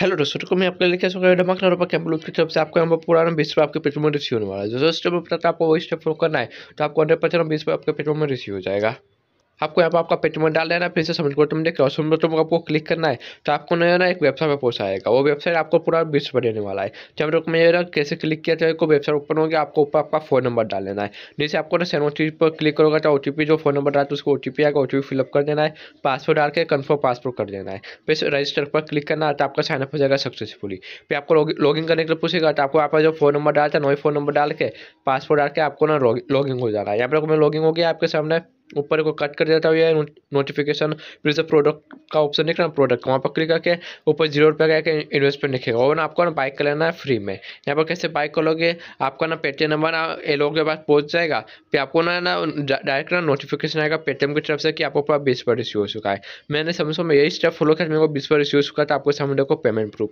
hello दोस्तों को तो मैं आपके लेके सकता धमाक लड़ा कैंप लूट की तरफ से आपको यहाँ पर पुराना बीस पर आपके पेट्रोल में रिसीव होने वाला है जो स्टेप में आपको वही स्टेप फॉलो करना है तो आपको हंड्रेड परसेंट बीस पर आपके पेट्रोल में रिसीव हो जाएगा आपको यहाँ पर आपका पेटीएम डाल देना फिर से सबमिट बटन देख रहे हो सबमिट आपको क्लिक करना है तो आपको नया ना एक वेबसाइट पर पहुँच आएगा वो वेबसाइट आपको पूरा बीस पर देने वाला है जब तक ना कैसे क्लिक किया जाए को वेबसाइट ओपन होगी आपको ऊपर आपका फोन नंबर डाल लेना है जैसे आपको ना सेवन ओ पर क्लिक करोगा तो ओ जो फोन नंबर डाल तो उसको ओ टी आएगा ओ फिलअप कर देना है पासवर्ड डाल के कन्फर्म पासवर्ड कर देना है फिर रजिस्टर पर क्लिक करना है तो आपका साइनअप हो जाएगा सक्सेसफुली फिर आपको लॉग इन करने के लिए पूछेगा तो आपको आपका जो फोन नंबर डालता है नो फोन नंबर डाल के पासवर्ड डाल के आपको ना लॉगिंग हो जाना है यहाँ पर मैं लॉगिंग हो गया आपके सामने ऊपर को कट कर देता हुआ है नोटिफिकेशन फिर से प्रोडक्ट का ऑप्शन देख रहा प्रोडक्ट वहाँ पर क्लिक करके ऊपर जीरो रुपये का इन्वेस्टमेंट लिखेगा और ना आपको ना बाइक कर लेना है फ्री में यहाँ पर कैसे बाइक कर लोगे आपका ना पेटीएम नंबर ना ए लोगों के पास पहुँच जाएगा फिर आपको ना ना डायरेक्ट ना नोटिफिकेशन आएगा पेटीएम की तरफ से कि आपको पूरा बीस पर इश्यू हो चुका है मैंने समझो में यही स्टेप फॉलो कर मेरे को बीस पर इश्यू हो चुका था आपको समझ को पेमेंट प्रूफ